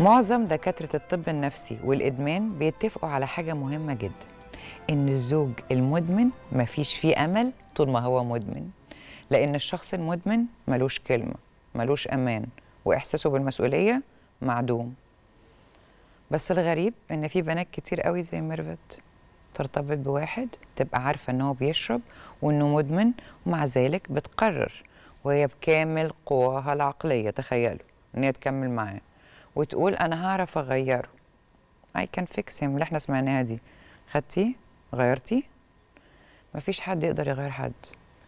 معظم دكاترة الطب النفسي والإدمان بيتفقوا على حاجة مهمة جدا إن الزوج المدمن مفيش فيه أمل طول ما هو مدمن لأن الشخص المدمن ملوش كلمة ملوش أمان وإحساسه بالمسؤولية معدوم بس الغريب إن في بنات كتير قوي زي ميرفت ترتبط بواحد تبقى عارفة إنه بيشرب وإنه مدمن ومع ذلك بتقرر وهي بكامل قواها العقلية تخيلوا إن هي تكمل معاه وتقول انا هعرف اغيره اي كان فيكس هيم اللي احنا سمعناها دي خدتي غيرتي مفيش حد يقدر يغير حد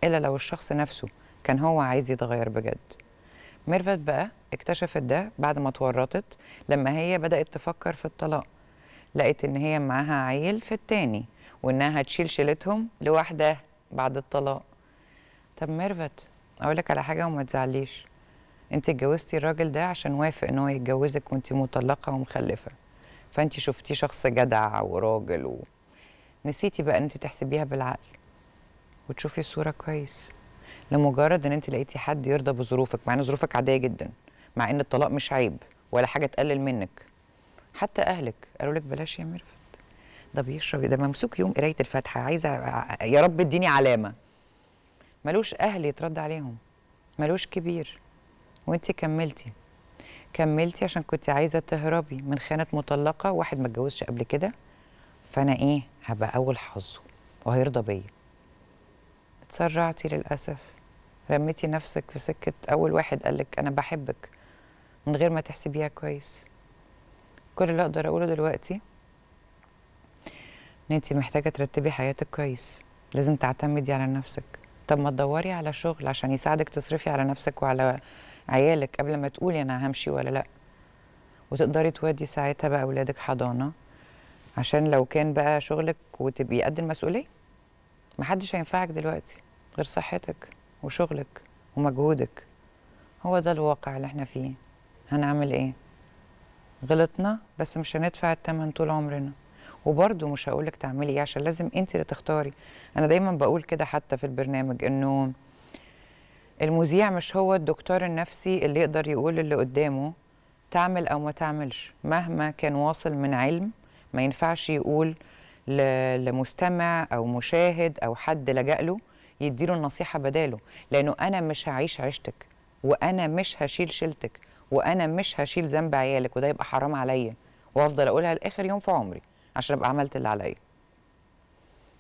الا لو الشخص نفسه كان هو عايز يتغير بجد ميرفت بقى اكتشفت ده بعد ما اتورطت لما هي بدات تفكر في الطلاق لقيت ان هي معاها عيل في التاني وانها هتشيل شيلتهم لوحدها بعد الطلاق طب ميرفت اقول لك على حاجه وما تزعليش انت اتجوزتي الراجل ده عشان وافق ان هو يتجوزك وانت مطلقه ومخلفه فانت شفتيه شخص جدع وراجل و... نسيتي بقى ان انت تحسبيها بالعقل وتشوفي الصوره كويس لمجرد ان انت لقيتي حد يرضى بظروفك مع ان ظروفك عاديه جدا مع ان الطلاق مش عيب ولا حاجه تقلل منك حتى اهلك قالوا لك بلاش يا ميرفت ده بيشرب ده ممسوك يوم قرايه الفاتحه عايزه يا رب اديني علامه ملوش اهل يترد عليهم ملوش كبير وانت كملتي كملتي عشان كنت عايزه تهربي من خانه مطلقه واحد ما اتجوزش قبل كده فانا ايه هبقى اول حظه وهيرضى بيا اتسرعتي للاسف رميتي نفسك في سكه اول واحد قالك انا بحبك من غير ما تحسبيها كويس كل اللي اقدر اقوله دلوقتي ان انت محتاجه ترتبي حياتك كويس لازم تعتمدي على نفسك طب ما تدوري على شغل عشان يساعدك تصرفي على نفسك وعلى عيالك قبل ما تقولي انا همشي ولا لا وتقدري تودي ساعتها بقى اولادك حضانه عشان لو كان بقى شغلك وتبقي قد المسؤوليه محدش هينفعك دلوقتي غير صحتك وشغلك ومجهودك هو ده الواقع اللي احنا فيه هنعمل ايه غلطنا بس مش هندفع التمن طول عمرنا وبرده مش هقول لك تعملي ايه عشان لازم انت اللي تختاري انا دايما بقول كده حتى في البرنامج انه المذيع مش هو الدكتور النفسي اللي يقدر يقول اللي قدامه تعمل او ما تعملش مهما كان واصل من علم ما ينفعش يقول لمستمع او مشاهد او حد لجأ له يديله النصيحه بداله لانه انا مش هعيش عيشتك وانا مش هشيل شيلتك وانا مش هشيل ذنب عيالك وده يبقى حرام عليا وافضل اقولها لاخر يوم في عمري عشان ابقى عملت اللي عليا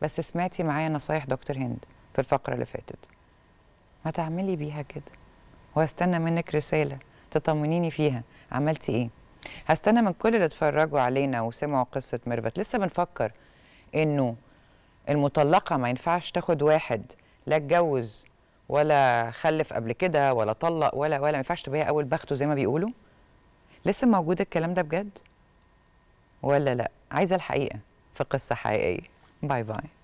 بس سمعتي معايا نصايح دكتور هند في الفقره اللي فاتت ما تعملي بيها كده وهستنى منك رساله تطمنيني فيها عملتي ايه هستنى من كل اللي اتفرجوا علينا وسمعوا قصه ميرفت لسه بنفكر انه المطلقه ما ينفعش تاخد واحد لا اتجوز ولا خلف قبل كده ولا طلق ولا ولا ما ينفعش تبقى هي اول بخته زي ما بيقولوا لسه موجود الكلام ده بجد ولا لا عايزه الحقيقه في قصه حقيقيه باي باي